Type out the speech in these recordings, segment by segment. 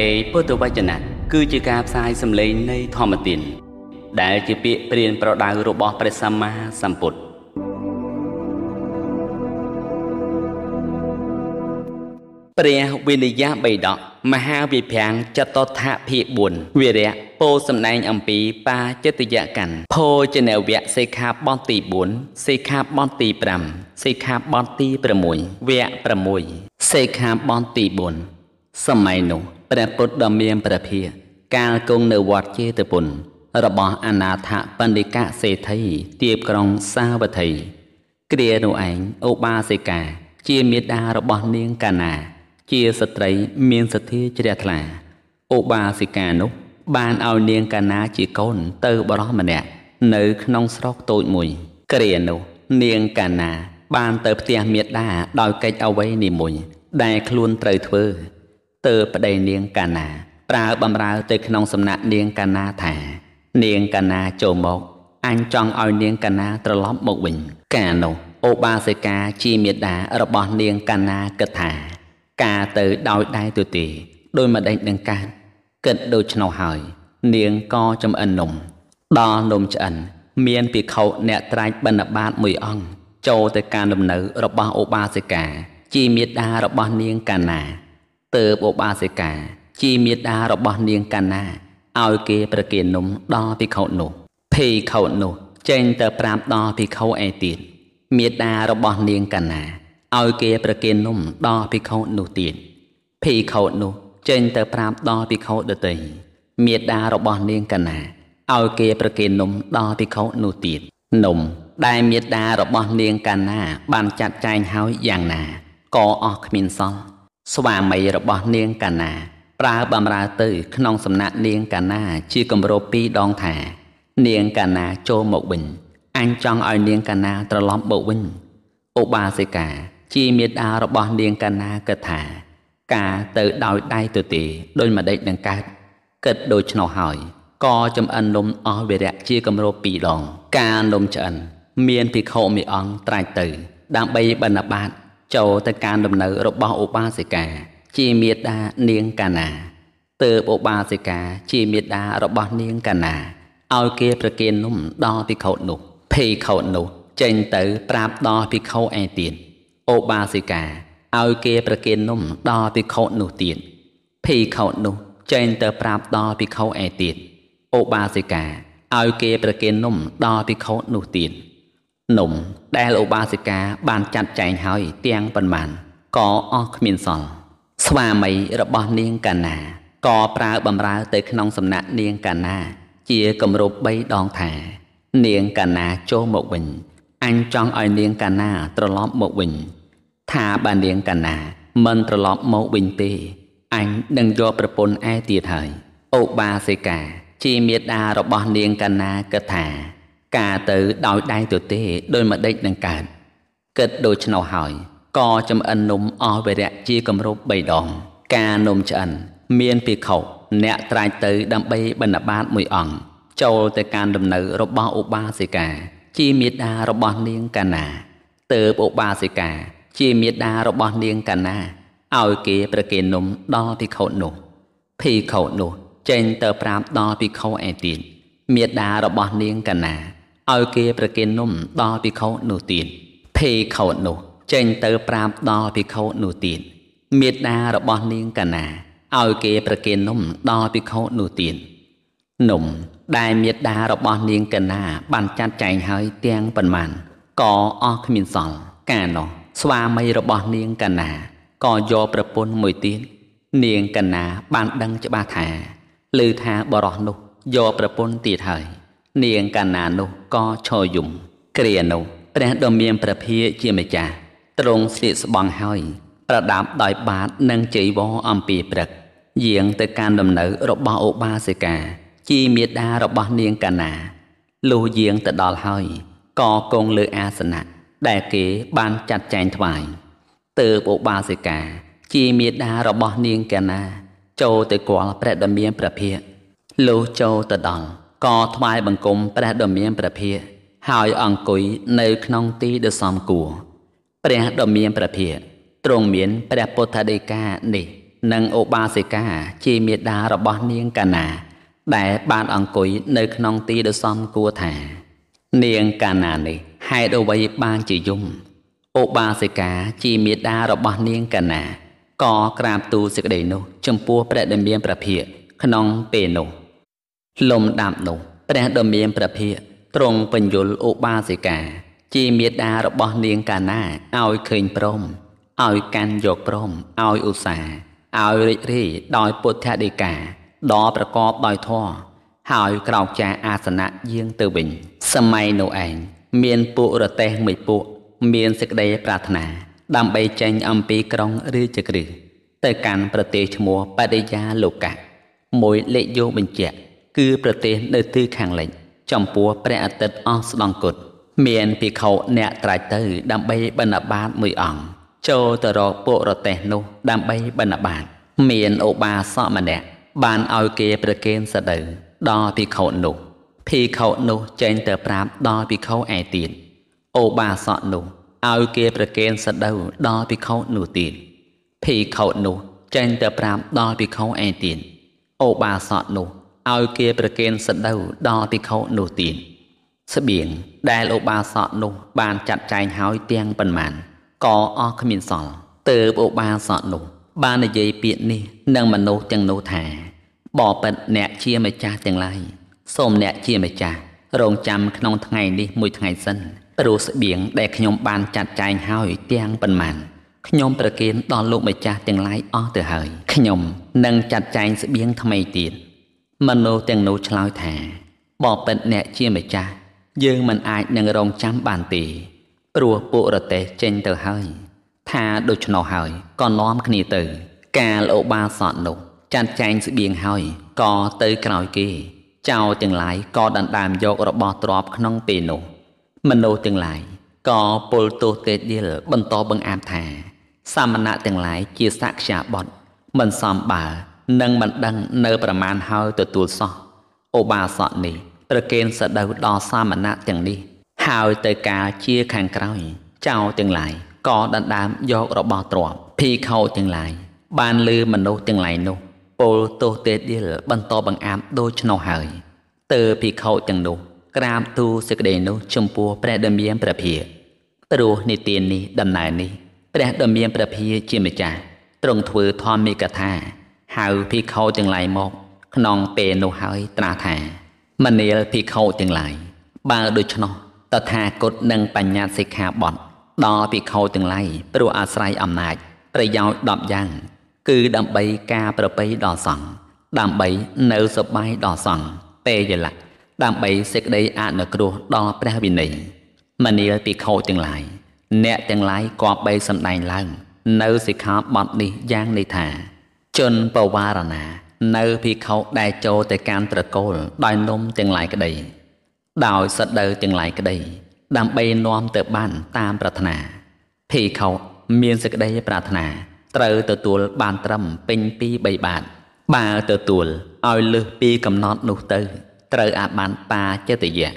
ហេពុទ្ធវចនៈគឺជាការផ្សាយសម្លេងនៃធម្មទានដែលជាពាក្យព្រានប្រដៅរបស់ព្រះសម្មាសម្ពុទ្ធព្រះវិនិយាបៃដក មហាវិប្រាំងចតថភិ4វិរៈពោសំដែងអំពីបាចិត្តយកម្មភោជនវៈសិក្ខាបទទី4សិក្ខាបទទី5សិក្ខាបទទី6វគ្គ6សិក្ខាបទទី4សម័យនោះព្រះពុទ្ធដ៏មានព្រះភាកកាលគង់នៅវត្តជេតពុន របស់អនាថបណ្ឌិកសេដ្ឋីទៀបក្រុងសាវត្ថីគ្រានោះឯងឧបាសិកាជាមេដារបស់នាងកាណា ជាស្ត្រីមានសទ្ធាជ្រះថ្លាឧបាសិកានោះបានឲ្យនាងកាណាជាកូនទៅបរោះម្នាក់នៅក្នុងស្រុកតូចមួយគ្រានោះនាងកាណាបានទៅផ្ទះមេដាដោយកិច្ចអ្វីនីមួយ ដែលខ្លួនត្រូវធ្វើទើបប្តីនាងកាណាប្រើបំរើទៅក្នុងសំណាក់នាងកាណាថានាងកាណាចូលមកអញចង់ឲ្យនាងកាណាត្រឡប់មកវិញ កាលនោះឧបាសិកាជាមេដារបស់នាងកាណាគិតថាការទៅដោយដៃទូទីដោយមិនដេញនឹងកានគិតដូច្នោះហើយ នាងក៏ចំអិននំដល់នំឆ្អិនមានភិក្ខុអ្នកត្រាច់បណ្ឌបាតមួយអង្គចូលទៅការលំនៅរបស់ឧបាសិកាជាមេដារបស់នាងកាណាទើបឧបាសិកាជាមេដារបស់នាងកណាឲ្យគេប្រគេននំដល់ភិក្ខុនោះភេខុនោះចេញទៅប្រាប់ដល់ភិក្ខុឯទៀតមេដារបស់នាងកណាឲ្យគេប្រគេននំដល់ភិក្ខុនោះទៀតភិក្ខុនោះចេញទៅប្រាប់ដល់ភិក្ខុដទៃមេដារបស់នាងកណាឲ្យគេប្រគេននំដល់ភិក្ខុនោះទៀតនំដែលមេដារបស់នាងកណា បានចាត់ចែងហើយយ៉ាងណាក៏អស់គ្មានសល់ស្វាមីរបស់នាងកាណា ប្រើបំរើទៅក្នុងសំណាក់នាងកាណាជាគម្រោពីរដងថានាងកាណាចូលមកវិញអញចង់ឲ្យនាងកាណាត្រឡប់មកវិញឧបាសិកាជាមេដារបស់នាងកាណាគិតថាការទៅដោយដៃទៅទេដោយម្ដេចនឹងកើតគិតដូច្នោះហើយក៏ចំអិននំអស់វិរៈជាគម្រោពីរដង ការនំឆ្អិនមានភិក្ខុមួយអង្គត្រាច់ទៅ ដើម្បីបណ្ឌបាតចូលទៅការដំណើររបស់ឧបាសិកា ជាមេដានាងកាណាទើបឧបាសិកាជាមេដារបស់នាងកាណាឲ្យគេប្រគេននំដល់ភិក្ខុនោះភេខុនោះចេញទៅប្រាប់ដល់ភិក្ខុឯទៀតឧបាសិកាឲ្យគេប្រគេននំដល់ភិក្ខុនោះទៀតភេខុនោះចេញទៅប្រាប់ដល់ភិក្ខុឯទៀតឧបាសិកាឲ្យគេប្រគេននំដល់ភិក្ខុនោះទៀតនំដែលឧបាសិកាបានចាត់ចែងឲ្យទាំងប៉ុន្មានក៏អស់គ្មានសល់ស្វាមីរបស់នាងកាណាក៏ប្រើបំរើទៅក្នុងសំណាក់នាងកាណា ជាគម្រប់3ដងថា នាងកាណាចូលមកវិញ អញចង់ឲ្យនាងកាណាត្រឡប់មកវិញ ថាបើនាងកាណា មិនត្រឡប់មកវិញទេ អញនឹងយកប្រពន្ធឯទៀតហើយឧបាសិកាជាមេដារបស់នាងកាណាគិតថាការទៅដោយដៃទទេដោយម្ដេចនឹងកើតគិតដូច្នោះហើយក៏ចំអិននំអស់វរៈជាគម្រប់3ដងការនំឆ្អិនមានភិក្ខុអ្នកត្រាច់ទៅដើម្បីបណ្ឌបាតមួយអង្គចូលទៅកាន់ដំណើររបស់ឧបាសិកាជាមេដារបស់នាងកាណាទៅឧបាសិកាជាមេដារបស់នាងកាណាឲ្យគេប្រគេននំដល់ភិក្ខុនោះភិក្ខុនោះចេញទៅប្រាប់ដល់ភិក្ខុឯទៀតមេដារបស់នាងកាណាឲ្យគេប្រគេននំដល់ភិក្ខុនោះទៀតភេខោតនោះចេញទៅប្រាប់ដល់ភិក្ខុនោះទៀតមេត្តារបស់នាងកណាឲ្យគេប្រគេននំដល់ភិក្ខុនោះទៀតនំដែលមេត្តារបស់នាងកណា បានចាត់ចែងឲ្យទាំងប៉ុន្មានក៏អស់គ្មានសល់កាលនោះស្វាមីរបស់នាងកណា ក៏យកប្រពន្ធមួយទៀតនាងកណាបានដឹងច្បាស់ថាឮថាបរោះនោះយកប្រពន្ធទៀតហើយនាងកាណានោះក៏ឈរយំគ្រានោះព្រះដ៏មានព្រះភាកជាម្ចាស់ទ្រង់ស្លៀកស្បង់ហើយ ប្រដាប់ដោយបាតនិងចីវរអំពីព្រឹក យាងទៅកាន់ដំណើររបស់ឧបាសិកាជាមេដារបស់នាងកាណាលុះយាងទៅដល់ហើយក៏គង់លើអាសនៈដែលគេបានចាត់ចែងថ្វាយទើបឧបាសិកាជាមេដារបស់នាងកាណា ចូលទៅគាល់ព្រះដមៀនព្រះភិក្ខលុះចូលទៅដល់ក៏ថ្វាយបង្គំព្រះដ៏មានព្រះភិក្ខហើយអង្គុយនៅក្នុងទីដ៏សមគួរព្រះដ៏មានព្រះភិក្ខទ្រង់មានព្រះពុទ្ធដីកានេះ និងឧបាសិកាជាមេដារបស់នាងកាណាដែលបានអង្គុយនៅក្នុងទីដ៏សមគួរថា នាងកាណានេះហេតុអ្វីបានជាយំឧបាសិកាជាមេដារបស់នាងកាណាក៏ក្រាបទូលសេចក្តីនោះ ចំពោះព្រះដែលមានព្រះភិក្ខក្នុងពេលនោះលំដាប់នោះព្រះដ៏មានព្រះភិក្ខទ្រង់បញ្យលឧបាសិកាជាមេដារបស់នាងកាណាឲ្យឃើញព្រមឲ្យកាន់យកព្រមឲ្យឧស្សាហ៍ឲ្យរីករាយដោយពុទ្ធដីកាដ៏ប្រកបដោយធម៌ហើយក្រោកចាអាសនៈយាងទៅវិញ សម័យនោះឯងមានពួករទេសមួយពួកមានសេចក្តីប្រាថ្នាដើម្បីចេញអំពីក្រុងរាជក្រឹសទៅកាន់ប្រទេសឈ្មោះបរិយាលោកៈមួយលេខយោបញ្ជាក់គឺប្រទេស នៅទិសខាងលិចចំពោះព្រះអាទិត្យអស់ស្ដង់គុតមានភិក្ខុអ្នកត្រាច់ទៅ ដើម្បីបណបាតមួយអង្គចូលទៅរកពួករទេះនោះដើម្បីបណបាតមានឧបាសកម្នាក់ បានឲ្យគេប្រគេនសដូវដល់ភិក្ខុនោះភិក្ខុនោះចេញទៅប្រាប់ដល់ភិក្ខុឯទៀតឧបាសកនោះឲ្យគេប្រគេនសដូវដល់ភិក្ខុនោះទៀតភិក្ខុនោះចេញទៅប្រាប់ដល់ភិក្ខុឯទៀតឧបាសកនោះឲ្យគេប្រគេនសដៅដល់ភិក្ខុនោះទៀតស្បៀងដែលឧបាសកនោះបានចាត់ចែងឲ្យទាំងប៉ុន្មានក៏អស់គ្មានសល់ទើបឧបាសកនោះ បាននិយាយពាក្យនេះនឹងមនុស្សទាំងនោះថាបបិទ្ធអ្នកជាម្ចាស់ទាំងឡាយសូមអ្នកជាម្ចាស់រងចាំក្នុងថ្ងៃនេះមួយថ្ងៃសិនព្រោះស្បៀងដែលខ្ញុំបានចាត់ចែងឲ្យទាំងប៉ុន្មានខ្ញុំប្រគេនដល់លោកម្ចាស់ទាំងឡាយអស់ទៅហើយខ្ញុំនឹងចាត់ចែងស្បៀងថ្មីទៀតមនុស្សទាំងនោះឆ្លើយថាបបិទ្ធអ្នកជាម្ចាស់យើងមិនអាចនឹងរងចាំបានទេព្រោះពួករទេសចេញទៅហើយថាដូច្នោះហើយក៏នាំគ្នាទៅ កាលឧបាសកនោះចាត់ចែងស្បៀងហើយក៏ទៅក្រោយគេចៅទាំងឡាយក៏ដណ្ដើមយករបស់ទ្រព្យក្នុងពេលនោះ មនុស្សទាំងឡាយក៏ពុលទោសទេដៀលបន្តបង្អាប់ថាសាមណៈទាំងឡាយជាសក្ខ្យាបតមិនសមបើនឹងមិនដឹងនៅប្រមាណហើយទទួលសោះឧបាសកនេះប្រគេនសដូវដល់សាមណៈទាំងនេះ ហើយទៅការជាខាងក្រោយចៅទាំងឡាយក៏ដណ្ដើមយករបស់ទ្រព្យភីខោទាំងឡាយបានលឺមនុស្សទាំងឡាយនោះពលទោសទេដៀលបន្តបង្អាបដូច្នោះហើយតើភិក្ខុទាំងនោះ ក្រាបទូលសេចក្តីនោះ ចំពោះព្រះដមៀនព្រះភិយព្រោះនីតិនេះដំណើរនេះព្រះដមៀនព្រះភិយជាម្ចាស់ទ្រង់ធ្វើធម្មិកថាហៅភិក្ខុទាំងឡាយមក ក្នុងពេលនោះហើយត្រាស់ថាមនាលភិក្ខុទាំងឡាយបើដូច្នោះតថាគតនិងបញ្ញត្តិសិក្ខាបទដល់ភិក្ខុទាំងឡាយព្រោះអាស្រ័យអំណាច ប្រយោជន៍10យ៉ាងគឺដើម្បីការប្រប្រៃដល់សង្ឃដើម្បីនៅសបាយដល់សង្ឃពេលយលៈដើម្បីសេចក្តីអនុគ្រោះដល់ព្រះវិន័យមនាលភិក្ខុទាំងឡាយ អ្នកទាំងឡាយគប្បីសម្ដែងឡើង នៅសិក្ខាបទនេះយ៉ាងនេះថាជនបវារណា នៅភិក្ខុដែលចូលទៅកាន់ត្រកូលដោយនំទាំងឡាយក្តីដោយសត្វដើទាំងឡាយក្តីដើម្បីនាំទៅបានតាមប្រាថ្នាភិក្ខុមានសេចក្តីប្រាថ្នាត្រូវទទួលបានត្រឹមពេញពី3បាទបើទទួលឲ្យលើសពីកំណត់នោះទៅត្រូវអាបានបាចិត្តយៈ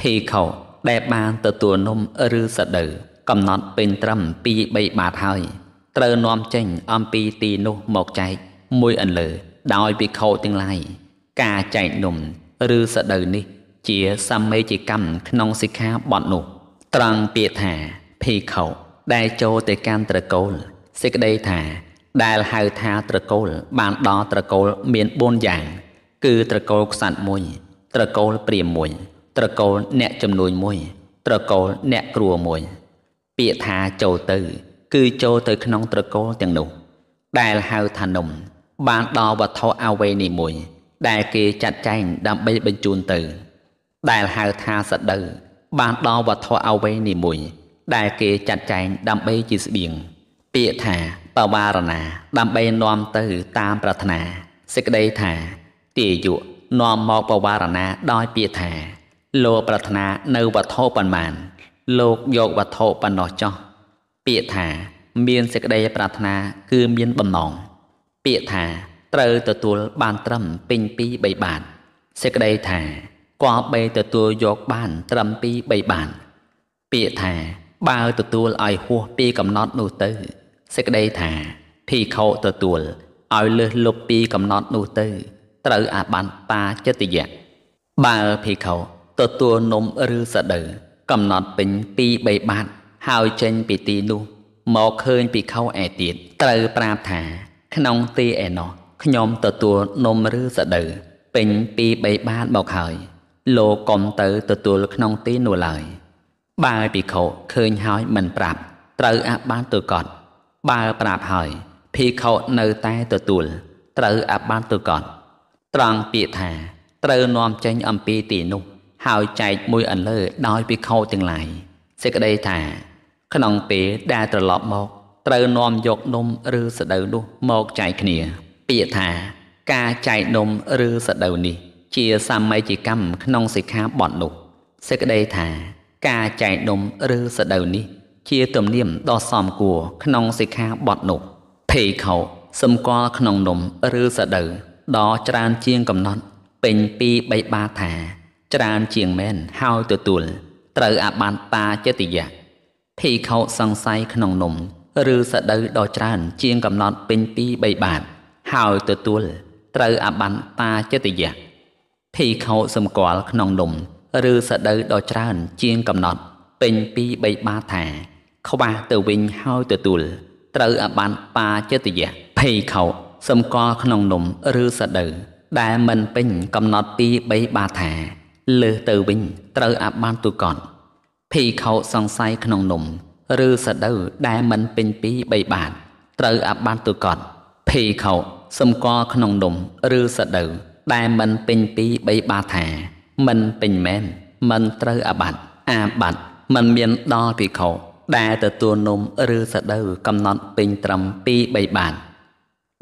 ភីខោដែលបានទទួលនំឬសដៅ កំណត់ពេញត្រឹម2 3បាទហើយត្រូវនាំចេញអំពីទីនោះមកចែកមួយអន្លើ ដោយពិខោទាំងឡាយការចែកនំឬសដូវនេះជាសមេជកម្មក្នុងសិក្ខាបទនោះ ត្រង់ពាក្យថាភីខោដែលចូលទៅកាន់ត្រកូលសេចក្តីថា ដែលហៅថាត្រកូលបានដល់ត្រកូលមាន4យ៉ាង គឺត្រកូលខ្សាត់មួយ ត្រកូលព្រាមមួយ ត្រកូលអ្នកចំនួនមួយ ត្រកូលអ្នកគ្រួមួយពាក្យថាចូលទៅគឺចូលទៅក្នុងត្រកូលទាំងនោះ ដែលហៅថានំបានដល់វត្ថុអវេនីមួយ ដែលគេចាត់ចែងដើម្បីបញ្ជូនទៅ ដែលហៅថាសដូវបានដល់វត្ថុអវេនីមួយ ដែលគេចាត់ចែងដើម្បីជាស្បៀងពាក្យថាបវារណា ដើម្បីនាំទៅតាមប្រាថ្នាសេចក្តីថាទាយុនាំមកបវារណាដោយពាក្យថា លោប្រាថ្នានៅវត្ថុប៉ុន្មាន លោកយកវត្ថុប៉ុណ្ណោះចោះពាក្យថាមានសេចក្តីប្រាថ្នាគឺមានបំណងពាក្យថាត្រូវទទួលបានត្រឹមពេញពី3បានសេចក្តីថាគប្បីទទួលយកបាន ត្រឹមពី3បាន ពាក្យថាបើទទួលឲ្យហួសពីកំណត់នោះទៅសេចក្តីថាភីខោទទួលឲ្យលើសលប់ពីកំណត់នោះទៅត្រូវអាបានបាចិត្តយៈបើភីខោទទួលនំឬសដូវកំណត់ពេញពី3បាត្រហើយចេញពីទីនោះមកឃើញភិក្ខុឯទៀតត្រូវប្រាប់ថា ក្នុងទីឯណោះខ្ញុំទទួលនំឬសដូវពេញពីបីបាតមកហើយលោកកុំទៅទទួលក្នុងទីនោះឡើយបើភិក្ខុឃើញហើយមិនប្រាប់ត្រូវអបានទៅកត់បើប្រាប់ហើយភិក្ខុនៅតែទទួលត្រូវអបានទៅកត់ត្រង់ពាក្យថាត្រូវនាំចេញអំពីទីនោះ ហើយចែកមួយអន្លើដោយភិក្ខុទាំងឡាយសេចក្តីថាក្នុងពេលដែលត្រឡប់មកត្រូវនាំយកនំ ឬសដូវនោះ មកចែកគ្នា ពាក្យថា ការចែកនំឬសដូវនេះ ជាសមីជកម្មក្នុងសិក្ខាបទនោះសេចក្តីថាការចែកនំឬសដូវនេះ ជាទំនៀមដ៏សមគួរក្នុងសិក្ខាបទនោះភេខោសម្គាល់ក្នុងនំឬសដូវដ៏ច្រើនជាងកំណត់ពេញពីបីបាថាច្រើនជាងមែនហើយទទួលត្រូវអាបានតាចិត្តយៈភិក្ខុសង្ស័យក្នុងនំឬសដូវដ៏ច្រើនជាងកំណត់ ពេញពី3បាតហើយទទួលត្រូវអបានតាចិត្តយៈភិក្ខុសម្គាល់ក្នុងនំឬសដូវដ៏ច្រើនជាងកំណត់ពេញពី3បាតថាខ្វះទៅវិញហើយទទួលត្រូវអបានបាចិត្តយៈភិក្ខុសម្គាល់ក្នុងនំឬសដូវដែលមិនពេញកំណត់ពី3បាតថាលើសទៅវិញត្រូវអបានទុកត់ភីខោសង្ស័យក្នុងនំឬសដូវដែលមិនពេញពី3បាតត្រូវអបានទុកតភីខោសម្គាល់ក្នុងនំឬសដូវដែលមិនពេញពី3បាតថាមិនពេញមែនមិនត្រូវអបាត់អាបាត់មិនមាន ដល់ភិក្ខុដែលទទួលនំឬសដូវកំណត់ពេញត្រឹម2 3បាត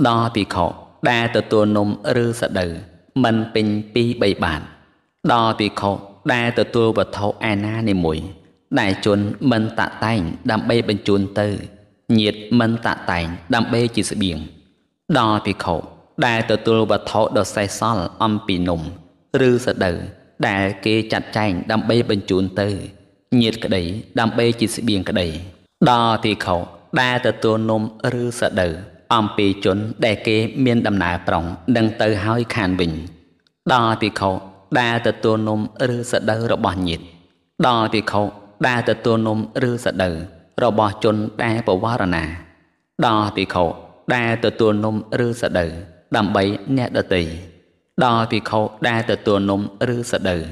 ដល់ភិក្ខុដែលទទួលនំឬសដូវមិនពេញ2 3បាតដល់ភិក្ខុដែលទទួលវត្ថុឯណានីមួយដែលជនមិនតាក់តែងដើម្បីបញ្ជូនទៅញាតមិនតាក់តែង ដើម្បីជាស្បៀងដល់ភិក្ខុដែលទទួលវត្ថុដ៏សេសសល់អំពីនំឬសដូវដែលគេចាត់ចែងដើម្បីបញ្ជូនទៅញាតក្តីដើម្បីជាស្បៀងក្តីដល់ភិក្ខុដែលទទួលនំឬសដូវអំពីជនដែលគេមាន ដំណើរប្រុងនឹងទៅហើយខានវិញដល់ភិក្ខុដែលទទួលនំឬសដូវរបស់ញាត ដល់ភិក្ខុដែលទទួលនំឬសដូវរបស់ជនដែលបវរណាដល់ភិក្ខុដែលទទួលនំឬសដូវដើម្បីអ្នកដតីដល់ភិក្ខុដែលទទួលនំឬសដូវ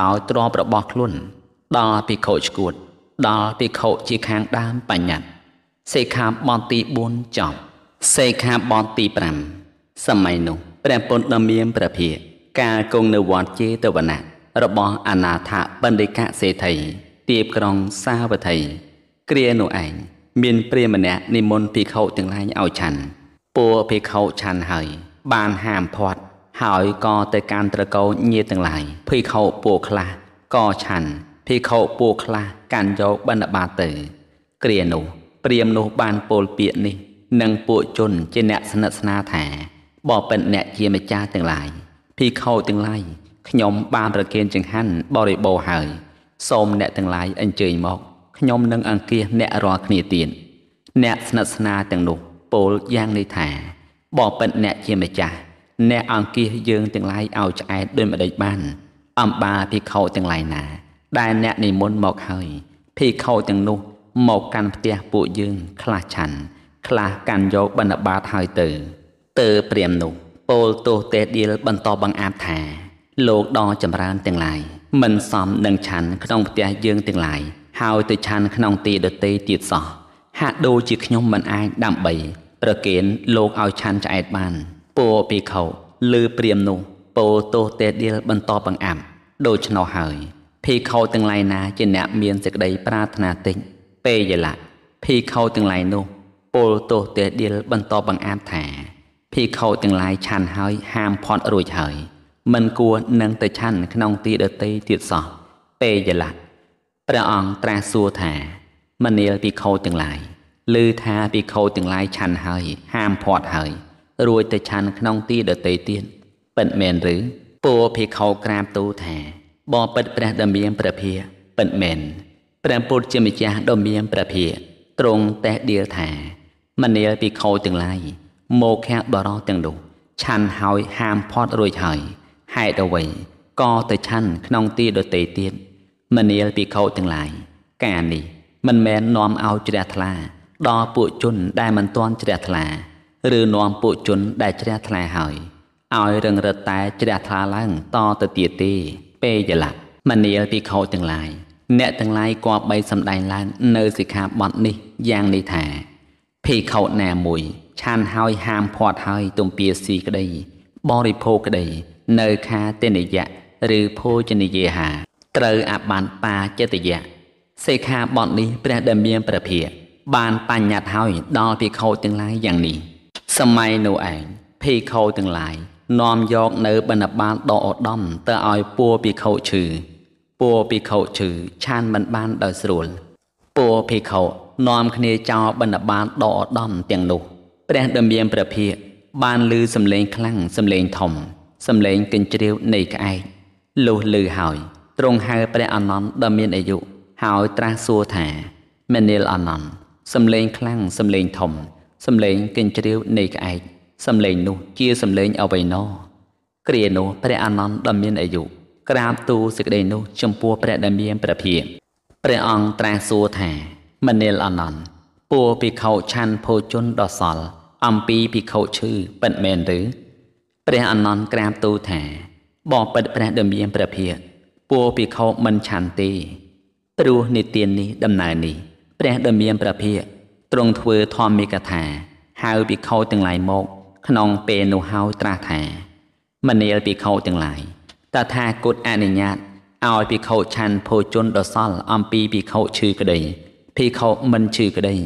ដោយទ្របរបស់ខ្លួនដល់ភិក្ខុឆ្កួតដល់ភិក្ខុជាខាងដើមបញ្ញត្តិសិក្ខាបទទី4ចប់សិក្ខាបទទី5សម័យនោះព្រះពុទ្ធដ៏មានព្រះភិក្ខកាលគង់នៅវត្តជេតវណៈរបស់អនាថបណ្ឌិកសេដ្ឋីទីបក្រុងសាវត្ថីគ្រានោះឯងមានព្រាម្នាក់និមន្តភិក្ខុទាំងឡាយឲ្យឆាន់ពួកភិក្ខុឆាន់ហើយ បានហាមផាត់ហើយក៏ទៅកាន់ត្រកោញាទាំងឡាយភិក្ខុពួកខ្លះក៏ឆាន់ភិក្ខុពួកខ្លះកាន់យកបណ្ឌបាតទៅ គ្រានោះព្រាមនោះបានពោលពាក្យនេះនិងពួកជនជាអ្នកស្និទ្ធស្នាលថាបបិទ្ធអ្នកជាម្ចាស់ទាំងឡាយភិក្ខុទាំងឡាយខ្ញុំ បានប្រគេនចង្ហាន់បរិបូរហើយសូមអ្នកទាំងឡាយអញ្ជើញមកខ្ញុំនឹងអង្គាសអ្នករាល់គ្នាទៀតអ្នកស្និទ្ធស្នាលទាំងនោះពោលយ៉ាងនេះថាបបិទ្ធអ្នកជាម្ចាស់អ្នកអង្គាសយើងទាំងឡាយឲ្យឆ្អែតដោយម្ដេចបានអំបាភិក្ខុទាំងឡាយណា ដែលអ្នកនិមន្តមកហើយភិក្ខុទាំងនោះមកកាន់ផ្ទះពួកយើងខ្លះឆាន់ខ្លះកាន់យកបណ្ឌបាតហើយទៅតើព្រាមនោះពោលទោសទេដៀលបន្តបង្អាប់ថាលោកដ៏ចម្រើនទាំងឡាយមិនសមនឹងឆាន់ក្នុងផ្ទះយើងទាំងឡាយហើយទៅឆាន់ក្នុងទីដទៃទៀតសោះហាក់ដូចជាខ្ញុំមិនអាចដើម្បី ប្រគិនលោកឲ្យឆាន់ឆ្អែតបានពោពីខោលឺព្រាមនោះពោទោសទេដៀលបន្តបង្អាប់ដូច្នោះហើយភីខោទាំងឡាយណាជាអ្នកមានសេចក្តីប្រាថ្នាតិចពេយលៈភីខោទាំងឡាយនោះពោលទោសទេដៀលបន្តបង្អាប់ថាភីខោទាំងឡាយឆាន់ហើយហាមផត់រួចហើយមិនគួរនឹងទៅឆាន់ក្នុងទីដតីទៀតសោះពេលយលៈព្រះអង្គត្រាស់សួរថា មនាលភិក្ខុទាំងឡាយឮថាភិក្ខុទាំងឡាយឆាន់ហើយហាមធាត់ហើយរួចទៅឆាន់ក្នុងទីដតីទៀតពិតមែនឬពោភិក្ខុក្រាបទូលថាបបិទ្ធព្រះដមៀមព្រះភិយពិតមែនព្រះពុទ្ធជាម្ចាស់ដមៀមព្រះភិយទ្រង់តេះដៀលថាមនាលភិក្ខុទាំងឡាយមកខៈបរោះទាំងនោះឆាន់ហើយហាមផត់រួចហើយហេតុអ្វីក៏ទៅឆាន់ក្នុងទីដតេទៀត មនាលភិក្ខុទាំងឡាយ ការនេះ មិនមែននាំឲ្យជ្រះថ្លាដល់ពួកជនដែលមិនទាន់ជ្រះថ្លា ឬ នាំពួកជនដែលជ្រះថ្លាហើយឲ្យរឹងរិតតែជ្រះថ្លាឡើងតទៅទៀតទេពេយលៈមនាលភិក្ខុទាំងឡាយអ្នកទាំងឡាយគប្បីសម្ដែងឡើងនៅសិក្ខាបទនេះយ៉ាងនេះថាភិក្ខុណាមួយ ឆានហើយហាមធាត់ហើយទំពាស៊ីក្តី បរិភោគក្តីនៅខាទេនិយៈឬភោជនីយហាត្រូវអបានបាចិត្តយៈសិក្ខាបទនេះព្រះដែលមានព្រះភិក្ខបានបញ្ញត្តិហើយ ដល់ភិក្ខុទាំងឡាយយ៉ាងនេះ សម័យនោះឯងភិក្ខុទាំងឡាយនាំយកនៅបណ្ឌបាតដ៏ឧត្តមទៅឲ្យពួរភិក្ខុឈឺពួរភិក្ខុឈឺឆានមិនបានដោយស្រួល ពួរភិក្ខុនាំគ្នាចោលបណ្ឌបាតដ៏ឧត្តមទាំងនោះព្រះដ៏មានព្រះភិក្ខបានលឺសំឡេងខ្លាំងសំឡេងធំសំឡេងកញ្ជ្រៀវនៃក្អែកលុះឮហើយទ្រង់ហៅព្រះអានន្តដ៏មានអាយុ ហើយត្រាស់សួរថាមនាលអានន្តសំឡេងខ្លាំងសំឡេងធំសំឡេងកញ្ជ្រៀវនៃក្អែកសំឡេងនោះ ជាសំឡេងអ្វីណោះគ្រានោះព្រះអានន្តដ៏មានអាយុក្រាបទូលសេចក្តីនោះ ចំពោះព្រះដែលមានព្រះភិក្ខព្រះអង្គត្រាស់សួរថាមនាលអានន្តពួកភិក្ខុឆាន់ភោជនដ៏សល់អំពីភិក្ខុឈឺពិតមែនឬព្រះអនន្តក្រាបទូលថា បបិទ្ធព្រះដ៏មានព្រះភិក្ខពួកភិក្ខុមិនឆាន់ទេព្រោះនិទាននេះដំណើរនេះព្រះដ៏មានព្រះភិក្ខទ្រង់ធ្វើធម្មិកថាហៅភិក្ខុទាំងឡាយមក ក្នុងពេលនោះហើយត្រាស់ថាមនាលភិក្ខុទាំងឡាយតថាគតអនុញ្ញាតឲ្យភិក្ខុឆាន់ភោជនដ៏សល់អំពីភិក្ខុឈឺក្តីភិក្ខុមិនឈឺក្តី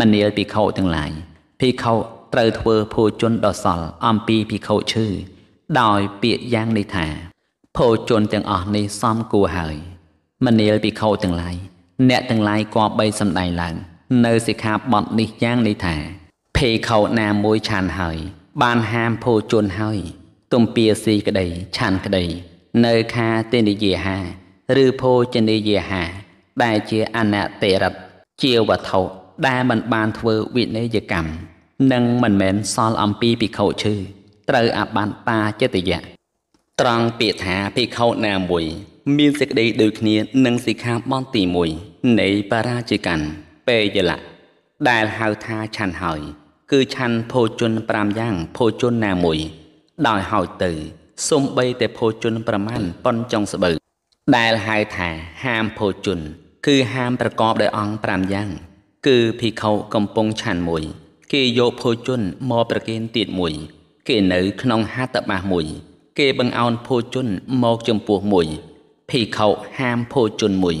មនាលភិក្ខុទាំងឡាយភិក្ខុត្រូវធ្វើភោជនដល់សល់អំពីភិក្ខុឈឺដោយពាក្យយ៉ាងនេះថាភោជនទាំងអស់នេះសំគួរហើយ មនាលភិក្ខុទាំងឡាយអ្នកទាំងឡាយគប្បីសំដែងឡើង នៅសិក្ខាបទនេះយ៉ាងនេះថាភេខោណាមួយឆានហើយ បានហាមភោជនហើយ ទំពាស៊ីក្តីឆានក្តីនៅខាទេនិយាហា ឬភោជនេយាហា ដែលជាអនតិរិទ្ធជាវត្ថុដែលមិនបានធ្វើវិន័យកម្មនិងមិនមែនសល់អំពីភិក្ខុឈឺត្រូវអាបានតាចិត្តយៈត្រង់ពាក្យថាភិក្ខុណាមួយ មានសេចក្តីដូចគ្នានឹងសិក្ខាបទទី1នៃបរាជិកាន់ពេយលៈដែលហៅថាឆាន់ហើយ គឺឆាន់ភោជន5យ៉ាងភោជនណាមួយដោយហើយទៅសំបីតែភោជនប្រមាណប៉ុនចុងស្បូវដែលហៅថាហាមភោជន គឺហាមប្រកបដោយអង្គ5យ៉ាងគឺភិក្ខុកំពុងឆាន់មួយគេយកភោជនមកប្រគេនទៀតមួយគេនៅ ក្នុងហត្ថបាសមួយ គេបង្អោនភោជនមកចំពោះមួយភីខោហាមភោជនមួយ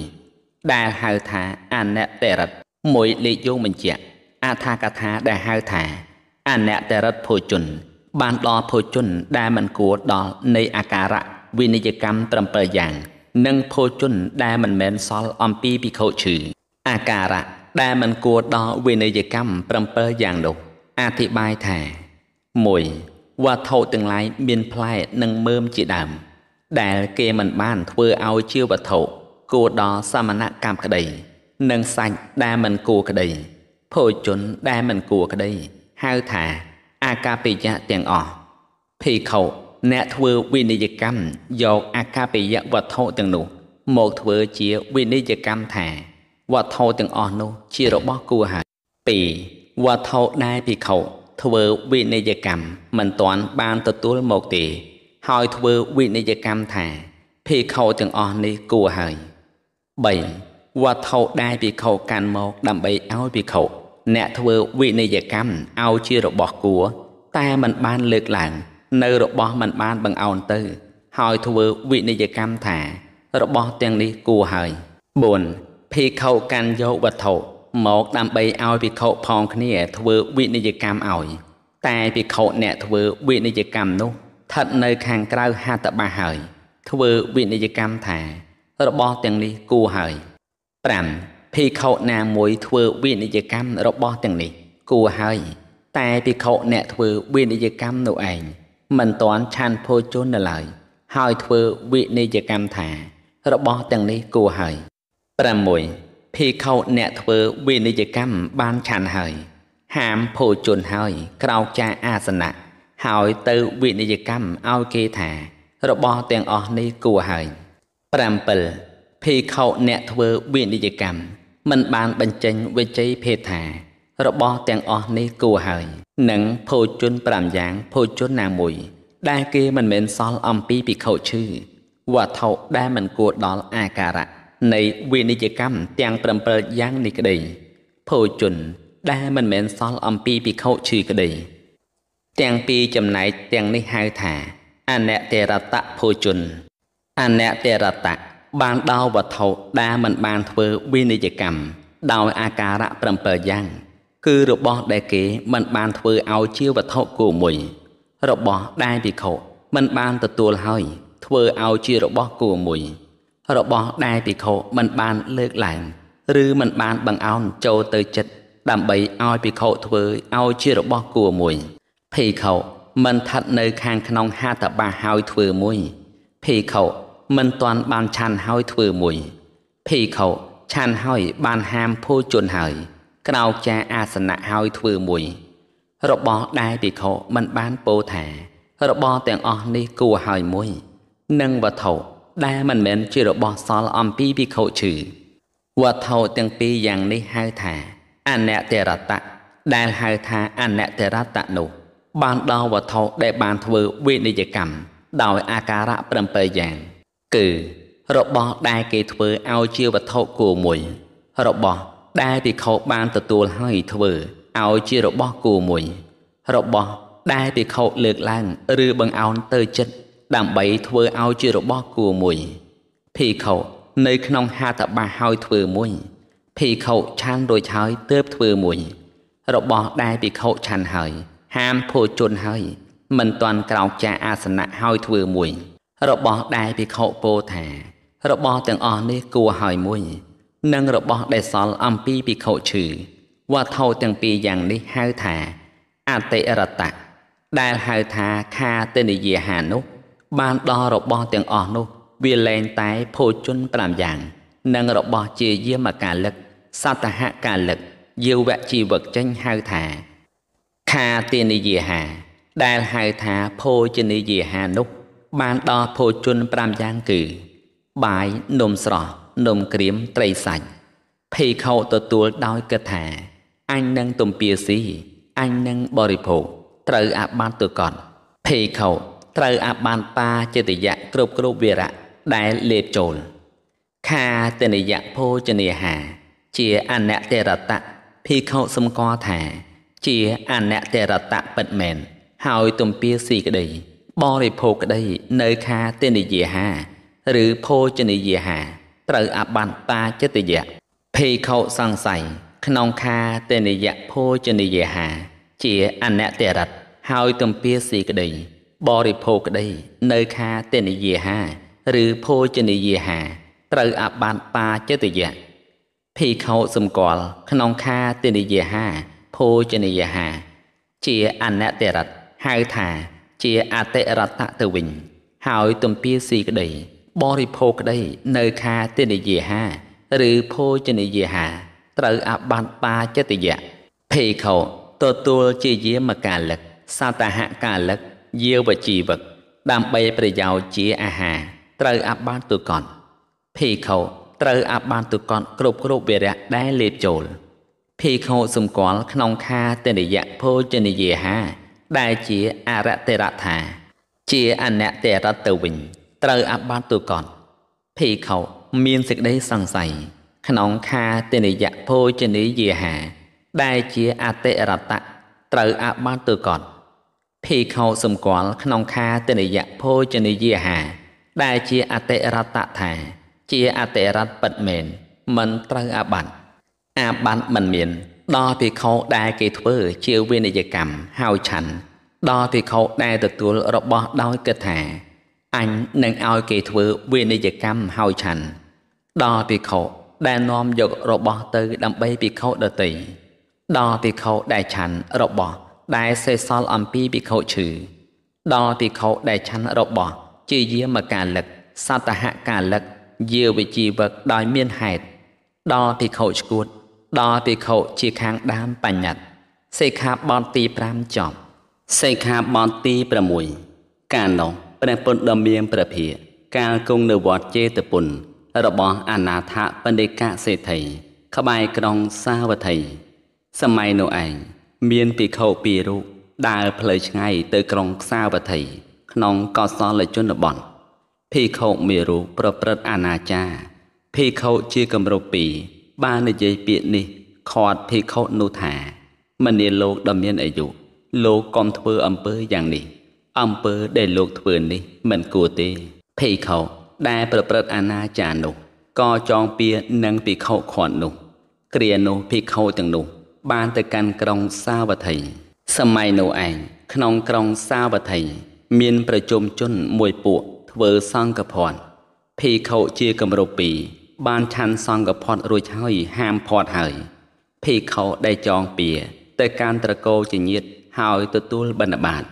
ដែលហៅថាអនតរិទ្ធមួយលេខយោងបញ្ជាក់អថាកថាដែលហៅថាអនតរិទ្ធភោជន បានដល់ភោជន ដែលមិនគួរដល់នៃអាការៈវិនិច្ឆ័យកម្ម7យ៉ាងនិងភោជនដែលមិនមែនសល់អំពីភិក្ខុឈឺអាការៈដែលមិនគួរដល់វិន័យកម្ម7យ៉ាងនោះអធិប្បាយថា1វត្ថុទាំងឡាយមានផ្លែនិងមើមជាដើមដែល គេមិនបានធ្វើឲ្យជាវត្ថុគួរដល់សមណកម្មក្តី និងសាច់ដែលមិនគួរក្តីភោជនដែលមិនគួរក្តីហៅថា អាកាបិយៈទាំងអស់ភិក្ខុអ្នកធ្វើវិនិយកម្មយកអាកាបិយៈវត្ថុទាំងនោះមកធ្វើជាវិនិយកម្មថាវត្ថុទាំងអស់នោះជារបស់គួរហើយ2វត្ថុដែលភិក្ខុធ្វើវិន័យកម្មមិនទាន់បានទទួលមកទេ ហើយធ្វើវិន័យកម្មថាភិក្ខុទាំងអស់នេះគួរហើយ3វត្ថុដែលភិក្ខុកាន់មកដើម្បីឲ្យភិក្ខុអ្នកធ្វើវិន័យកម្មឲ្យជារបស់គួរតែมันបានលើកឡើងនៅរបស់มันបានបង្អោនទៅ ហើយធ្វើវិន័យកម្មថា របស់ទាំងនេះគួរហើយ4ភិក្ខុកាន់យកវត្ថុមកដើម្បីឲ្យភិក្ខុផងគ្នាធ្វើវិនិច្ឆ័យកម្មឲ្យ តែភិក្ខុអ្នកធ្វើវិនិច្ឆ័យកម្មនោះស្ថិតនៅ ខាងក្រៅហត្ថបាហើយធ្វើវិនិច្ឆ័យកម្មថា របស់ទាំងនេះគួរហើយ5ភិក្ខុណាមួយធ្វើវិនិច្ឆ័យកម្មរបស់ទាំងនេះគួរហើយតែភិក្ខុអ្នកធ្វើវិនិច្ឆ័យកម្មនោះឯងមិនទាន់ឆានភោជននៅឡើយហើយធ្វើវិនិច្ឆ័យកម្មថា របស់ទាំងនេះគួរហើយ6ភិក្ខុអ្នកធ្វើវិនិច្ចកម្មបានឆាន់ហើយហាមភោជនហើយក្រោកចាអាសនៈហើយទៅវិនិច្ចកម្មឲ្យគេថា របស់ទាំងអស់នេះគួរហើយ7ភិក្ខុអ្នកធ្វើវិនិច្ចកម្មមិនបានបញ្ចេញវិជ័យភេថា របស់ទាំងអស់នេះគួរហើយនិងភោជន5យ៉ាងភោជនណាមួយ ដែលគេមិនមែនសល់អំពីភិក្ខុឈឺវត្ថុដែលមិនគួរដល់អាការៈនៃវិនិច្ឆ័យកម្មទាំង7យ៉ាងនេះក្តីភោជន ដែលមិនមែនសល់អំពីភិក្ខុឈឺក្តីទាំងពីរចំណែកទាំងនេះហៅថាអនតិរតភោជនអនតិរតបានដល់វត្ថុដែលមិនបានធ្វើវិនិច្ឆ័យកម្មដោយអាការៈ7យ៉ាង គឺរបស់ដែលគេមិនបានធ្វើឲ្យជាវត្ថុគូមួយរបស់ ដែលភិក្ខុមិនបានទទួលហើយ ធ្វើឲ្យជារបស់គូមួយរបស់ដែលភិក្ខុមិនបានលើកឡើងឬមិនបានបង្អោនចូលទៅចិត្តដើម្បីឲ្យភិក្ខុធ្វើឲ្យជារបស់គួរមួយភិក្ខុមិនឋិតនៅខាងក្នុងហាតបាហើយធ្វើមួយភិក្ខុមិនទាន់បានឆាន់ហើយធ្វើមួយភិក្ខុឆាន់ហើយបានហាមភោជនហើយក្រោកចាអាសនៈហើយធ្វើមួយ របស់ដែលភិក្ខុមិនបានពោថា របស់ទាំងអស់នេះគួរហើយមួយ និងវត្ថុដែលមិនមែនជារបស់សល់អំពីភិក្ខុឈឺវត្ថុទាំងពីរយ៉ាងនេះហៅថា អនតិរតៈដែលហៅថាអនតិរតៈនោះ បានដល់វត្ថុដែលបានធ្វើវិនិច្ឆ័យកម្មដោយអាការៈ7យ៉ាង គឺរបស់ដែលគេធ្វើឲ្យជាវត្ថុគួរមួយ របស់ ដែលភិក្ខុបានទទួលហើយធ្វើឲ្យជារបស់គួរមួយ របស់ដែលភិក្ខុលើកឡើងឬបង្អោនទៅចិត្តដើម្បីធ្វើឲ្យជារបស់គួរមួយភីខុនៅ ក្នុងហាតបាហើយធ្វើមួយភីខុឆានរួចហើយទើបធ្វើមួយ របស់ដែលភិក្ខុឆានហើយ ហាមភោជនហើយ មិនទាន់ក្រោកចាអាសនៈហើយធ្វើមួយ របស់ដែលភិក្ខុពោថារបស់ទាំងអស់នេះគួរហើយមួយ និងរបស់ដែលសល់អំពីភិក្ខុឈឺវត្ថុទាំងពីរយ៉ាងនេះហៅថាអតិរតៈដែលហៅថាខាទនិយាហានោះបានដល់របស់ទាំងអស់នោះវាលែងតែភោជន5យ៉ាងនិងរបស់ជាយាមកាលិកសតហកាលិកយាវជីវកចេញហៅថា ខាទានិយាហា ដែលហៅថាភោជនីយាហានោះបានដល់ភោជន5យ៉ាងគឺបាយនំស្រស់នំក្រៀមត្រីសាច់ភេខោទទួលដោយគិតថាអញនឹងទំពាស៊ីអញនឹងបរិភោគត្រូវអាបត្តិទៅកត់ភេខោត្រូវអបានតាចេតយៈគ្រប់គ្រប់វិរៈដែលលេបចូល ខាទនិយៈភោជនាហា ជាអនតិរតៈភិក្ខុសម្គាល់ថា ជាអនតិរតៈពិតមែនហើយទំពាស៊ីក្តីបរិភោគក្តីនៅខាទនិយាហា ឬភោជនាហាត្រូវអបានតាចិត្តយៈភិក្ខុសង្ស័យក្នុងខាទនិយៈភោជនាហា ជាអនតិរតៈហើយទំពាស៊ីក្តីបរិភោគក្តីនៅខាទនិយាហា ឬភោជនិយាហា ត្រូវអបាត់បាចិត្តយៈភិក្ខុសម្គាល់ក្នុងខាទនិយាហាភោជនិយាហា ជាអនតិរដ្ឋហៅថា ជាអតិរដ្ឋទៅវិញ ហើយទំពាស៊ីក្តីបរិភោគក្តីនៅខាទនិយាហា ឬភោជនិយាហាត្រូវអបាត់បាចិត្តយៈភិក្ខុទទួលជាយាមកាលិកសតហកាលិកយាវជីវកដើម្បីប្រយោជន៍ជាអាហារ ត្រូវអបានទុកន់ភីខោត្រូវអបានទុកន់គ្រប់គ្រប់វរៈដែលលេបចូលភីខោសម្គាល់ក្នុងខាទនិយៈភោជនីយាហា ដែលជាអរតិរដ្ឋាជាអនតិរតទៅវិញត្រូវអបានទុកន់ភីខោមានសេចក្តីសង្ស័យក្នុងខាទនិយៈភោជនីយាហាដែលជាអតិរតៈត្រូវអបានទុកន់ភីខោសម្គាល់ក្នុងខាទនិយភោជនីយាហា ដែលជាអតិរតថា ជាអតិរតពិតមែនមិនត្រូវអាបត្តិអាបត្តិមិនមាន ដល់ភិក្ខុដែលគេធ្វើជាវិនិយកម្មហើយឆាន់ដល់ភិក្ខុដែលទទួលរបស់ដោយគិតថា អញនឹងឲ្យគេធ្វើវិនិយកម្មហើយឆាន់ដល់ភិក្ខុដែលនាំយករបស់ទៅ ដើម្បីភិក្ខុដទៃដល់ភិក្ខុដែលឆាន់របស់ដែលសេសល់អំពីភិក្ខុឈឺដល់ភិក្ខុដែលឆាន់របស់ ជាយាមកាលិកសតហកាលិកយាវិជីវកដោយមានហេតុដល់ភិក្ខុឈួត ដល់ភិក្ខុជាខាងដើមបញ្ញត្តិសិក្ខាបទទី5ចប់សិក្ខាបទទី6កាលនោះព្រះពុទ្ធដ៏មានព្រះភិក្ខកាលគង់នៅវត្តជេតពុនរបស់អនាថបណ្ឌិកសេដ្ឋីក្បែរក្រុងសាវត្ថីសម័យនោះឯងមានភិក្ខុពីររូបដើរផ្លូវឆ្ងាយទៅក្រុងខ្សាវត្ថីក្នុងកោសលជនបទភិក្ខុមេរុប្រព្រឹត្តអនាចារភិក្ខុជាគម្រប់ពីរបាននិយាយពាក្យនេះខាត់ភិក្ខុនោះថា មនាលោកដ៏មានអាយុលោកកុំធ្វើអំពើយ៉ាងនេះ អំពើដែលលោកធ្វើនេះមិនគួរទេភិក្ខុដែលប្រព្រឹត្តអនាចារនោះ ក៏ចងពៀនឹងភិក្ខុខាត់នោះ គ្រានោះភិក្ខុទាំងនោះបានទៅកាន់ក្រុងសាវត្ថីសម័យនោះឯងក្នុងក្រុងសាវត្ថីមាន ប្រជុំជនមួយពួកធ្វើសង្ឃផត់ភីខុជាគម្រប់ពីរបានឆាន់សង្ឃផត់រួចហើយហាមផត់ហើយភីខុដែលចងពៀទៅកាន់ត្រកោជាញាតហើយទទួលបណ្ឌបាត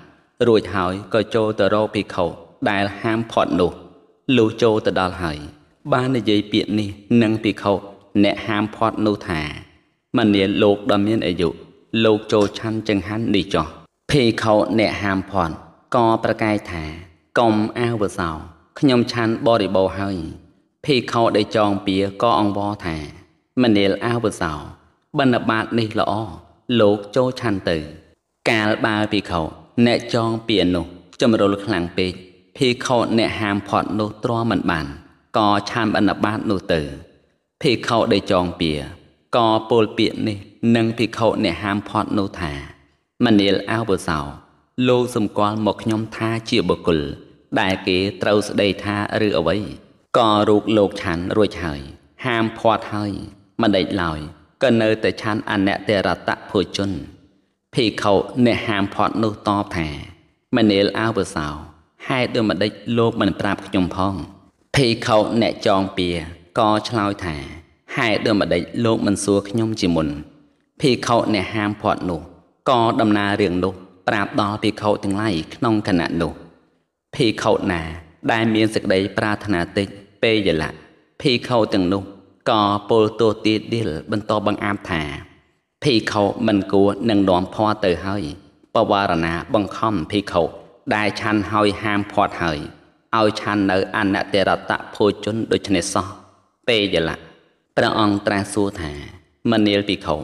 រួចហើយក៏ចូលទៅរកភិក្ខុដែលហាមផត់នោះលុះចូលទៅដល់ហើយបាននិយាយពាក្យនេះនឹងភិក្ខុអ្នកហាមផត់នោះថាមនាលោកដ៏មានអាយុលោកចូលឆាន់ចង្ហាន់នេះចោះភេខោអ្នកហាមភ័ន្តក៏ប្រកែកថាកុំអាវសោខ្ញុំឆាន់បរិបោហើយភេខោដែលចងពៀក៏អង្វរថាមនាលអាវសោបណ្ឌបាតនេះល្អលោកចូលឆាន់ទៅកាលបើភេខោអ្នកចងពៀនោះចម្រុលខ្លាំងពេកភេខោអ្នកហាមផត់នោះទ្រាំមិនបានក៏ឆាន់បណ្ឌបាតនោះទៅភេខោដែលចងពៀក៏ពោលពាក្យនេះនឹងភិក្ខុអ្នកហាមផត់នោះថាមនាលអោបសោលោកសម្គាល់មកខ្ញុំថាជាបុគ្គលដែលគេត្រូវស្ដីថាឬអ្វីក៏រូបលោកឆាន់រួចហើយហាមផត់ហើយមិនដេកឡើយក៏នៅតែឆាន់អនតិរតៈភោជនភិក្ខុអ្នកហាមផត់នោះតបថាមនាលអោបសោហេតុដូចម្ដេចលោកមិនប្រាប់ខ្ញុំផងភិក្ខុអ្នកចងពៀក៏ឆ្លើយថាហេតុដូចម្តេចលោកមិនសួរខ្ញុំជាមុនភិក្ខុអ្នកហាមភ័តនោះក៏ដំណើររឿងនោះប្រាប់ដល់ភិក្ខុទាំងឡាយក្នុងគណៈនោះភិក្ខុណា ដែលមានសេចក្តីប្រាថ្នាតិចពេយលៈភិក្ខុទាំងនោះក៏ពោលទោសទៀតដៀលបន្តបង្អាប់ថាភិក្ខុមិនគួរនឹងនាំភ័តទៅហើយ បវារណាបង្ខំភិក្ខុដែលឆាន់ហើយហាមភ័តហើយឲ្យឆាន់នៅអនតិរតៈភោជនដូច្នេះសោះពេយលៈព្រះអង្គត្រាស់សួរថាមនាលភិក្ខុឮ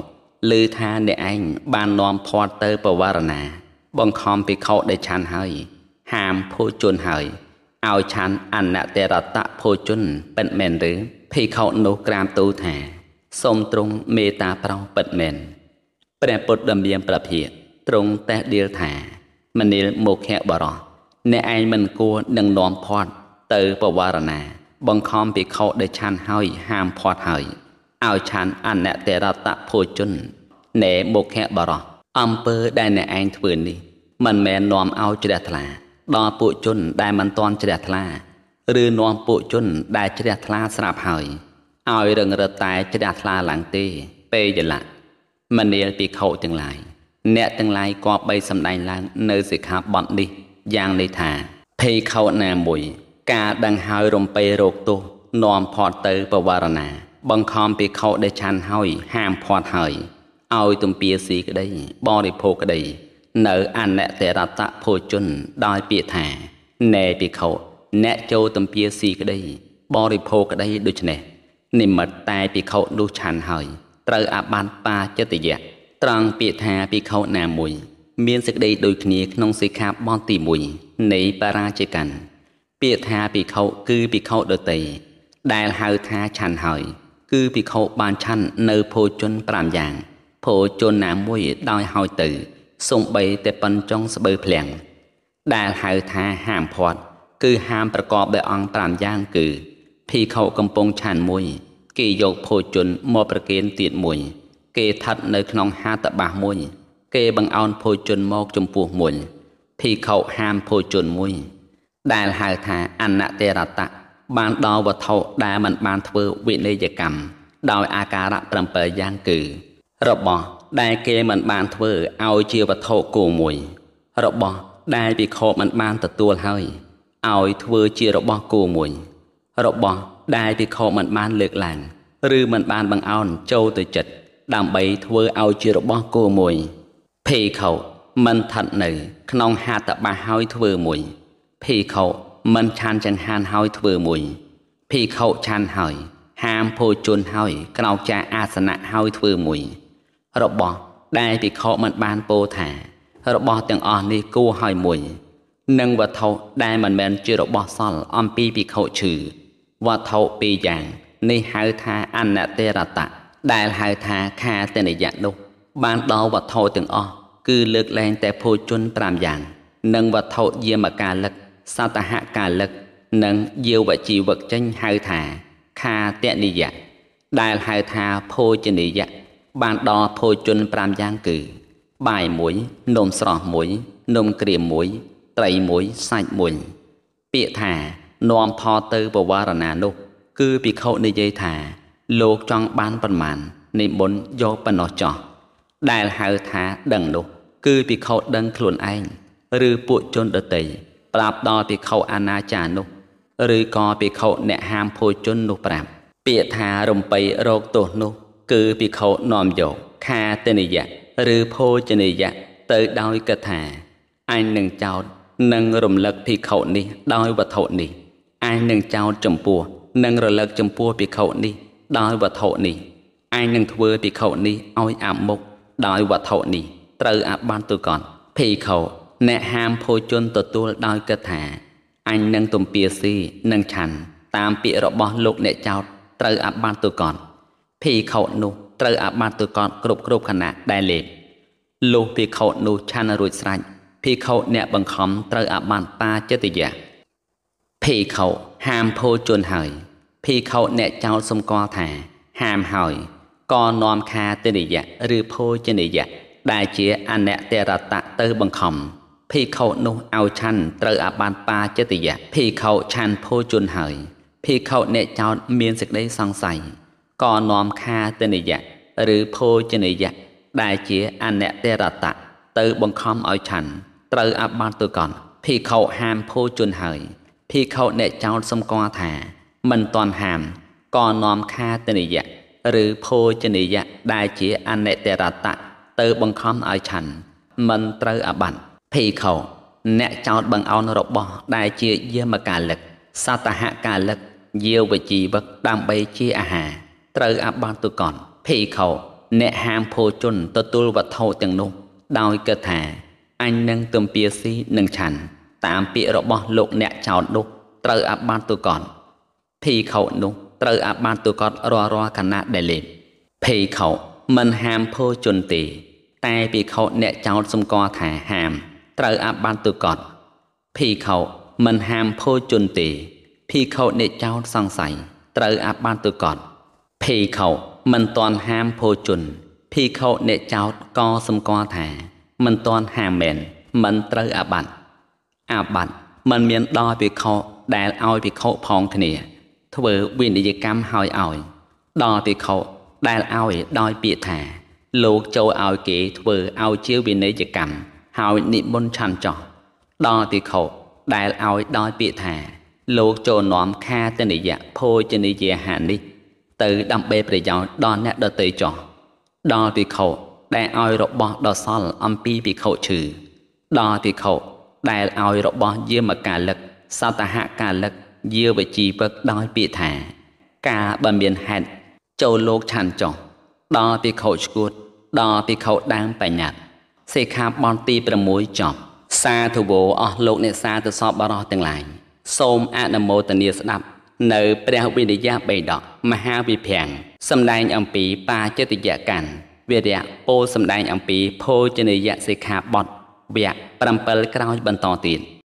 ថាអ្នកឯងបាននាំធាត់ទៅបវរណាបង្ខំភិក្ខុដែលឆានហើយ ហាមភោជនហើយឲ្យឆានអនតរតៈភោជន ពិតមែនឬភិក្ខុនោះក្រាមទូលថាសូមទ្រង់មេត្តាប្រោសពិតមែនព្រះពុទ្ធដំរៀមប្រភាកទ្រង់តេះដៀលថាមនាលមុខៈបរោះអ្នកឯងមិនគួរនឹងនាំធាត់ទៅបវរណាបង្ខំភិក្ខុដែលឆានហើយ ហាមផាត់ហើយឲ្យឆានអនតរតភោជនណែមុខៈបរោះអំពើដែលអ្នកឯងធ្វើនេះ មិនមែននាំឲ្យជ្រះថ្លាដល់ពួកជនដែលមិនទាន់ជ្រះថ្លាឬនាំពួកជនដែលជ្រះថ្លាស្រាប់ហើយឲ្យរងរត់តែជ្រះថ្លាឡើងទេ ពេយលៈមនាលភិក្ខុទាំងឡាយអ្នកទាំងឡាយគប្បីសម្ដែងឡើង នៅសិក្ខាបទនេះយ៉ាងនេះថាភិក្ខុណាមួយការដឹងហើយរំពេរោគទោសនាំផត់ទៅបវរណា បង្ខំពីខោដែលឆាន់ហើយ ហាមផត់ហើយឲ្យទំពាស៊ីក្តីបរិភោគក្តីនៅអនតរតភោជន ដោយពាក្យថាណែពីខោអ្នកចូលទំពាស៊ីក្តីបរិភោគក្តីដូចនេះនិមិត្តតែពីខោនោះឆាន់ហើយត្រូវអបានបាចិត្តយៈត្រង់ពាក្យថាពីខោណាមួយ មានសេចក្តីដូចគ្នាក្នុងសិក្ខាបទទី1នៃបរាជិកាន់ពាក្យថាភិក្ខុគឺភិក្ខុដតីដែលហៅថាឆាន់ហើយ គឺភិក្ខុបានឆាន់នៅភោជន5យ៉ាងភោជនណាមួយដោយហើយទៅសំបីតែប៉ុនចុងស្បឺភ្លាំងដែលហៅថាហាមធាត់គឺហាមប្រកបដោយអង្គ5យ៉ាងគឺភិក្ខុកំពុងឆាន់មួយគេយកភោជនមកប្រគេនទៀតមួយ គេឋិតនៅ ក្នុងហាតបាសមួយ គេបង្អោនភោជនមកចំពោះមួយភិក្ខុហាមភោជនមួយដែលហៅថាអនតិរតៈបានដល់វត្ថុដែលមិនបានធ្វើវិន័យកម្មដោយអាការៈ7យ៉ាងគឺ របស់ ដែលគេមិនបានធ្វើឲ្យជាវត្ថុគោមួយ របស់ ដែលពិខុមិនបានទទួលហើយឲ្យធ្វើជារបស់គោមួយ របស់ដែលពិខុមិនបានលើកឡើងឬមិនបានបង្អោនចូលទៅចិត្តដើម្បីធ្វើឲ្យជារបស់គោមួយភេខុមិនឋិតនៅក្នុងហាតបាសហើយធ្វើមួយភីខុមិនឆានចង្ហានហើយធ្វើមួយភីខុឆានហើយ ហាមភោជនហើយក្រោកចាកអាសនៈហើយធ្វើមួយរបស់ដែលភិក្ខុមិនបានពោលថា របស់ទាំងអស់នេះគួរហើយមួយ និងវត្ថុដែលមិនមែនជារបស់សល់អំពីភិក្ខុឈឺវត្ថុពីរយ៉ាងនេះហៅថាអនតិរតៈដែលហៅថាខាតនិយៈនោះបានដល់វត្ថុទាំងអស់គឺលើកលែងតែភោជន5យ៉ាងនិងវត្ថុយាមកាលិកសតហកាលិកនិងយាវជីវកចេញហៅថា ខាតនិយៈដែលហៅថាភោជនីយៈបានដល់ភោជន5យ៉ាងគឺបាយ1នំស្រស់1នំក្រៀម1ត្រី1សាច់1ពាក្យថានាំផលទៅបវរណានោះគឺភិក្ខុនិយាយថាលោកចង់បានប៉ុន្មាននិមន្តយកប៉ុណ្ណោះចោះដែលហៅថាដឹងនោះគឺភិក្ខុដឹងខ្លួនឯងឬពួកជនដតីប្រាប់ដល់ភិក្ខុអនាចារនោះឬក៏ភិក្ខុអ្នកហាមភោជននោះប្រាប់ពាក្យថារំបីរោគទោសនោះ គឺភិក្ខុនាំយកខាទនិយៈឬភោជនិយៈទៅដោយកថាអញនឹងចោតនិងរំលឹកភិក្ខុនេះដោយវត្ថុនេះអញនឹងចោតចំពោះនិងរលឹកចំពោះភិក្ខុនេះដោយវត្ថុនេះអញនឹងធ្វើភិក្ខុនេះឲ្យអាមុខដោយវត្ថុនេះត្រូវអាបានទុកកត់ភិក្ខុអ្នកហាមភោជនទទួលដោយគិតថាអញនឹងទំពាស៊ីនឹងឆាន់តាមពាក្យរបស់លោកអ្នកចោតត្រូវអាបាត់ទុកតភីខោតនោះត្រូវអាបាត់ទុកតគ្រប់គ្រប់ខណៈដែលលេបលុះភីខោតនោះឆាន់រួចស្រេចភីខោតអ្នកបង្ខំត្រូវអាបាត់បាចិត្តយៈភីខោតហាមភោជនហើយភីខោតអ្នកចោតសម្គាល់ថា ហាមហើយក៏នាំខាទិនិយៈឬភោជនិយៈដែលជាអនត្តរតៈទៅបង្ខំភីខុនោះឲ្យឆាន់ត្រូវអបានបាចិត្តយៈភីខុឆាន់ភោជនហើយភីខុអ្នកចោតមានសេចក្តីសង្ស័យក៏នាំខាទនិយៈឬភោជនិយៈដែលជាអនតិរតៈទៅបង្ខំឲ្យឆាន់ត្រូវអបានទុកនភីខុហាមភោជនហើយភីខុអ្នកចោតសម្គាល់ថាមិនតន់ហាមក៏នាំខាទនិយៈឬភោជនិយៈដែលជាអនតិរតៈទៅបង្ខំឲ្យឆាន់មិនត្រូវអបានភីខោអ្នកចោតបង្អោនរបស់ ដែលជាយមកាលិកសតហកាលិកយាវជីវឹកដើម្បីជាអាហារត្រូវអបានទុកនភីខោអ្នកហាមភោជនទទួលវត្ថុទាំងនោះ ដោយគិតថាអញនឹងទំពាស៊ីនឹងឆាន់តាមពាក្យរបស់លោកអ្នកចោតនោះ ត្រូវអបានទុកនភីខោនោះត្រូវអបានទុកនរាល់រាល់ខណៈដែលលេបភីខោមិនហាមភោជនទេ តែពីខោអ្នកចោតសម្គាល់ថាហាមត្រូវអាបានទូកត់ភីខោមិនហាមភោជនទេភីខោអ្នកចោតសង្ស័យត្រូវអាបានទូកត់ភីខោមិនតន់ហាមភោជនភីខោអ្នកចោតក៏សម្គាល់ថា មិនតន់ហាមមែនមិនត្រូវអាបាត់អាបាត់មិនមានដល់ភិក្ខុដែលឲ្យភិក្ខុផងគ្នា ធ្វើវិនិយកម្មឲ្យឲ្យ ដល់ភិក្ខុដែលឲ្យដោយពាក្យថា លោកចូលឲ្យគេធ្វើឲ្យជាវិនិយកម្មហើយនិមន្តឆាន់ចោះដល់ទីខោដែលឲ្យដោយពាក្យថា លោកចូលនាំខាទនិយៈភោជនិយាហានេះទៅដើម្បីប្រយោជន៍ដល់អ្នកដទៃចោះដល់ទីខោដែលឲ្យរបស់ដល់សល់អំពីភិក្ខុឈឺដល់ភិក្ខុដែលឲ្យរបស់យាមកាលិកសតហកាលិកយាវជីវឹកដោយពាក្យថា ការបើមានហេតុចូលលោកឆាន់ចោះដល់ភិក្ខុឈួត ដល់ភិក្ខុដើមបញ្ញត្តិសិក្ខាបទទី6ចប់ សាធវោអស់លោកអ្នកសាទៅសពបរោះទាំងឡាយសូមអនុមោទនាស្ដាប់នៅព្រះវិរិយបេដកមហាវិភាំងសម្ដែងអំពី បាចិត្តយកម្មវិរៈពោសម្ដែងអំពីភោជនីយសិក្ខាបទវគ្គ7ក្រោយបន្តទៀត